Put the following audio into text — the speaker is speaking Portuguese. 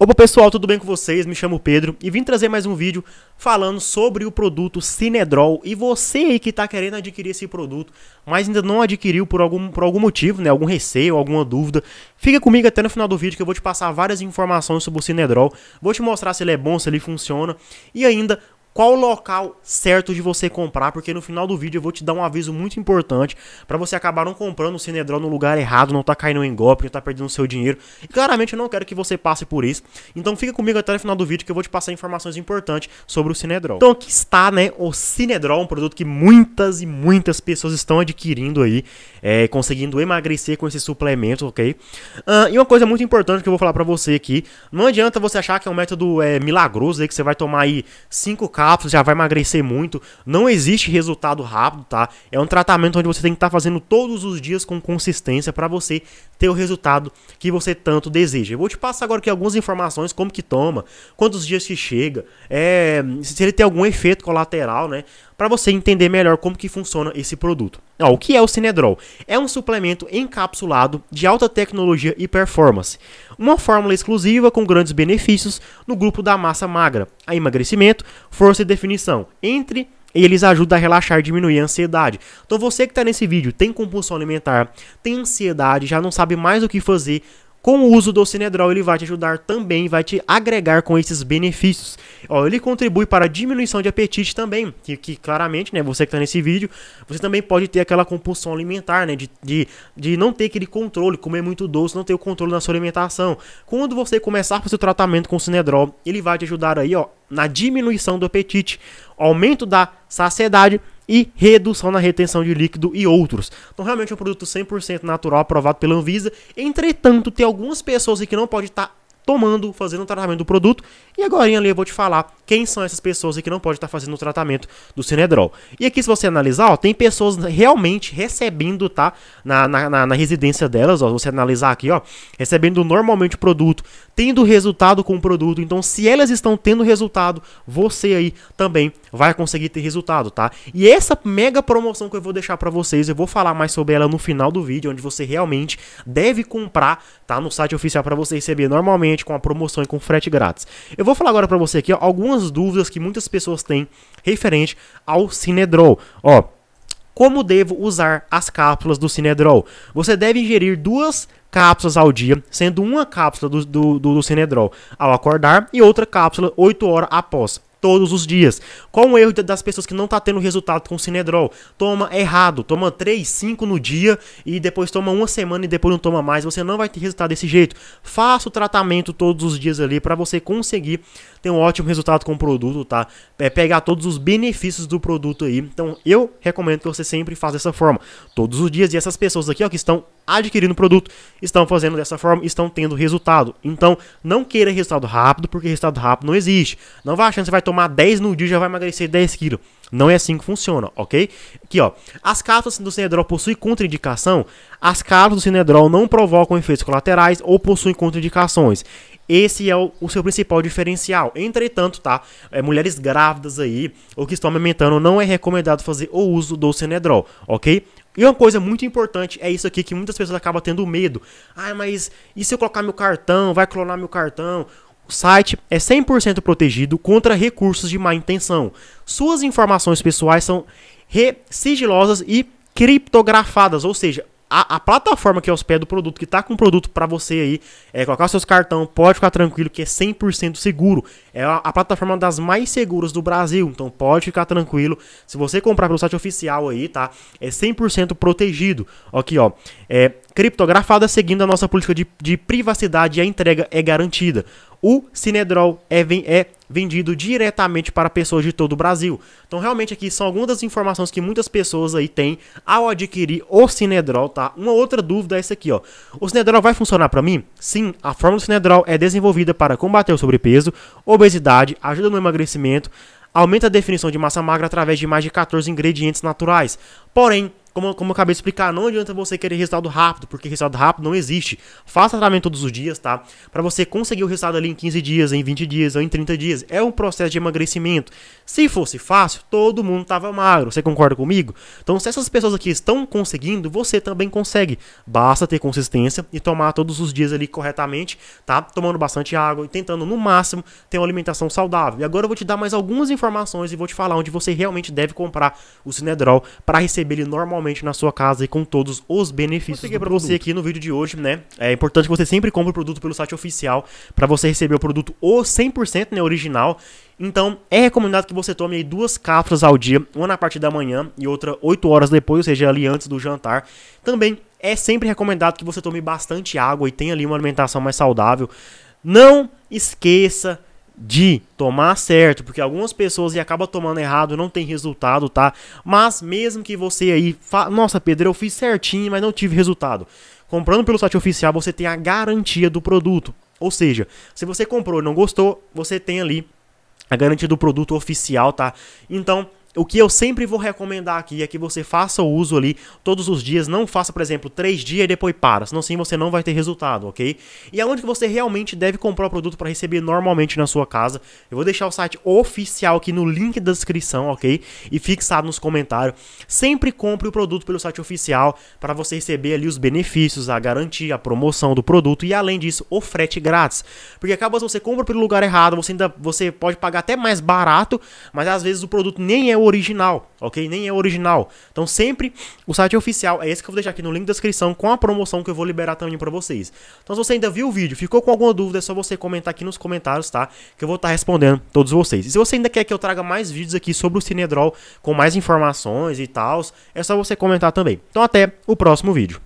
Opa pessoal, tudo bem com vocês? Me chamo Pedro e vim trazer mais um vídeo falando sobre o produto Cinedrol e você aí que está querendo adquirir esse produto, mas ainda não adquiriu por algum, por algum motivo, né? algum receio, alguma dúvida, fica comigo até no final do vídeo que eu vou te passar várias informações sobre o Cinedrol, vou te mostrar se ele é bom, se ele funciona e ainda qual o local certo de você comprar, porque no final do vídeo eu vou te dar um aviso muito importante para você acabar não comprando o Cinedrol no lugar errado, não tá caindo em golpe, não tá perdendo seu dinheiro. E claramente eu não quero que você passe por isso. Então fica comigo até o final do vídeo que eu vou te passar informações importantes sobre o Cinedrol. Então aqui está, né, o Cinedrol, um produto que muitas e muitas pessoas estão adquirindo aí, é, conseguindo emagrecer com esse suplemento, ok? Uh, e uma coisa muito importante que eu vou falar para você aqui, não adianta você achar que é um método é, milagroso aí que você vai tomar aí 5 cápsulas, já vai emagrecer muito. Não existe resultado rápido, tá? É um tratamento onde você tem que estar tá fazendo todos os dias com consistência para você ter o resultado que você tanto deseja. Eu vou te passar agora aqui algumas informações, como que toma, quantos dias que chega, é, se ele tem algum efeito colateral, né? Para você entender melhor como que funciona esse produto. Ó, o que é o Cinedrol? É um suplemento encapsulado de alta tecnologia e performance. Uma fórmula exclusiva com grandes benefícios no grupo da massa magra, a emagrecimento, força e definição, entre e eles ajudam a relaxar, diminuir a ansiedade. Então você que está nesse vídeo tem compulsão alimentar, tem ansiedade, já não sabe mais o que fazer, com o uso do Sinedrol, ele vai te ajudar também, vai te agregar com esses benefícios. Ó, ele contribui para a diminuição de apetite também, que, que claramente, né, você que está nesse vídeo, você também pode ter aquela compulsão alimentar, né, de, de, de não ter aquele controle, comer muito doce, não ter o controle na sua alimentação. Quando você começar o seu tratamento com o Sinedrol, ele vai te ajudar aí, ó, na diminuição do apetite, aumento da saciedade e redução na retenção de líquido e outros. Então, realmente é um produto 100% natural aprovado pela Anvisa. Entretanto, tem algumas pessoas que não pode estar tá tomando, fazendo o tratamento do produto. E agora ali eu vou te falar quem são essas pessoas que não pode estar fazendo o tratamento do Cinedrol. E aqui, se você analisar, ó, tem pessoas realmente recebendo, tá? Na, na, na, na residência delas, ó. Você analisar aqui, ó, recebendo normalmente o produto, tendo resultado com o produto. Então, se elas estão tendo resultado, você aí também vai conseguir ter resultado, tá? E essa mega promoção que eu vou deixar para vocês, eu vou falar mais sobre ela no final do vídeo, onde você realmente deve comprar, tá? No site oficial para você receber normalmente principalmente com a promoção e com frete grátis. Eu vou falar agora para você aqui ó, algumas dúvidas que muitas pessoas têm referente ao Cinedrol. Ó, como devo usar as cápsulas do Cinedrol? Você deve ingerir duas cápsulas ao dia, sendo uma cápsula do, do, do, do Cinedrol ao acordar e outra cápsula 8 horas após todos os dias. Qual o erro das pessoas que não tá tendo resultado com o Cinedrol? Toma errado, toma 3, 5 no dia e depois toma uma semana e depois não toma mais, você não vai ter resultado desse jeito. Faça o tratamento todos os dias ali para você conseguir ter um ótimo resultado com o produto, tá? É pegar todos os benefícios do produto aí. Então, eu recomendo que você sempre faça dessa forma, todos os dias. E essas pessoas aqui, ó, que estão adquirindo o produto, estão fazendo dessa forma, estão tendo resultado. Então, não queira resultado rápido, porque resultado rápido não existe. Não vai achando que você vai tomar 10 no dia já vai emagrecer 10 quilos. Não é assim que funciona, ok? Aqui, ó. As cápsulas do Cinedrol possuem contraindicação? As cápsulas do Cinedrol não provocam efeitos colaterais ou possuem contraindicações. Esse é o, o, seu principal diferencial. Entretanto, tá? É, mulheres grávidas aí, ou que estão amamentando, não é recomendado fazer o uso do Cinedrol, ok? E uma coisa muito importante é isso aqui que muitas pessoas acabam tendo medo. Ah, mas e se eu colocar meu cartão? Vai clonar meu cartão? O site é 100% protegido contra recursos de má intenção. Suas informações pessoais são sigilosas e criptografadas, ou seja, a, a, plataforma que hospeda o produto, que está com o produto para você aí, é, colocar seus cartão, pode ficar tranquilo que é 100% seguro. É a, a, plataforma das mais seguras do Brasil, então pode ficar tranquilo. Se você comprar pelo site oficial aí, tá? É 100% protegido. Aqui, ó. É criptografada seguindo a nossa política de, de privacidade e a entrega é garantida o Cinedrol é, é vendido diretamente para pessoas de todo o Brasil. Então, realmente, aqui são algumas das informações que muitas pessoas aí têm ao adquirir o Cinedrol, tá? Uma outra dúvida é essa aqui, ó. O Cinedrol vai funcionar para mim? Sim, a fórmula do Cinedrol é desenvolvida para combater o sobrepeso, obesidade, ajuda no emagrecimento, aumenta a definição de massa magra através de mais de 14 ingredientes naturais. Porém, como, como eu acabei de explicar, não adianta você querer resultado rápido, porque resultado rápido não existe. Faça tratamento todos os dias, tá? Para você conseguir o resultado ali em 15 dias, em 20 dias ou em 30 dias. É um processo de emagrecimento. Se fosse fácil, todo mundo tava magro. Você concorda comigo? Então, se essas pessoas aqui estão conseguindo, você também consegue. Basta ter consistência e tomar todos os dias ali corretamente, tá? Tomando bastante água e tentando no máximo ter uma alimentação saudável. E agora eu vou te dar mais algumas informações e vou te falar onde você realmente deve comprar o Cinedrol para receber ele normalmente realmente na sua casa e com todos os benefícios. para você aqui no vídeo de hoje, né? É importante que você sempre compre o produto pelo site oficial para você receber o produto o 100% né, original. Então, é recomendado que você tome duas cápsulas ao dia, uma na parte da manhã e outra 8 horas depois, ou seja, ali antes do jantar. Também é sempre recomendado que você tome bastante água e tenha ali uma alimentação mais saudável. Não esqueça de tomar certo, porque algumas pessoas e acaba tomando errado, não tem resultado, tá? Mas mesmo que você aí, fa... nossa, Pedro, eu fiz certinho, mas não tive resultado. Comprando pelo site oficial, você tem a garantia do produto. Ou seja, se você comprou e não gostou, você tem ali a garantia do produto oficial, tá? Então, o que eu sempre vou recomendar aqui é que você faça o uso ali todos os dias, não faça, por exemplo, três dias e depois para, senão sim você não vai ter resultado, ok? E aonde que você realmente deve comprar o produto para receber normalmente na sua casa? Eu vou deixar o site oficial aqui no link da descrição, ok? E fixado nos comentários. Sempre compre o produto pelo site oficial para você receber ali os benefícios, a garantia, a promoção do produto e além disso, o frete grátis. Porque acaba se você compra pelo lugar errado, você ainda você pode pagar até mais barato, mas às vezes o produto nem é o original, ok? Nem é original. Então sempre o site oficial é esse que eu vou deixar aqui no link da descrição com a promoção que eu vou liberar também para vocês. Então se você ainda viu o vídeo, ficou com alguma dúvida, é só você comentar aqui nos comentários, tá? Que eu vou estar tá respondendo todos vocês. E se você ainda quer que eu traga mais vídeos aqui sobre o Cinedrol com mais informações e tal, é só você comentar também. Então até o próximo vídeo.